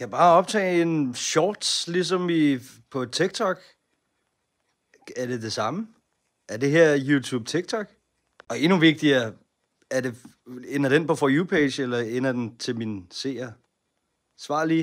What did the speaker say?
Kan jeg bare optage en shorts, ligesom i, på TikTok? Er det det samme? Er det her YouTube-TikTok? Og endnu vigtigere, er det, ender den på For You-page, eller ender den til min seer? Svar lige.